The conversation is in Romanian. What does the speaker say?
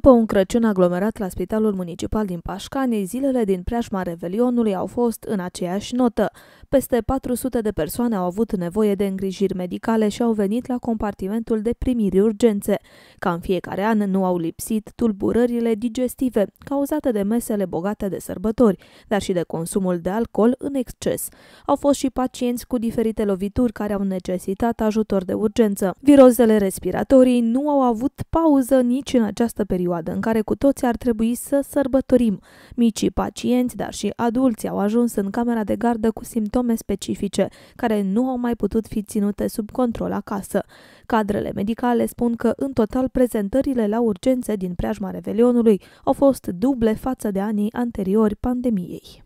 După un Crăciun aglomerat la Spitalul Municipal din Pașcani, zilele din preajma Revelionului au fost în aceeași notă. Peste 400 de persoane au avut nevoie de îngrijiri medicale și au venit la compartimentul de primiri urgențe. Ca în fiecare an, nu au lipsit tulburările digestive cauzate de mesele bogate de sărbători, dar și de consumul de alcool în exces. Au fost și pacienți cu diferite lovituri care au necesitat ajutor de urgență. Virozele respiratorii nu au avut pauză nici în această perioadă în care cu toți ar trebui să sărbătorim. Micii pacienți, dar și adulți au ajuns în camera de gardă cu simptome simptome specifice, care nu au mai putut fi ținute sub control acasă. Cadrele medicale spun că, în total, prezentările la urgențe din preajma Revelionului au fost duble față de anii anteriori pandemiei.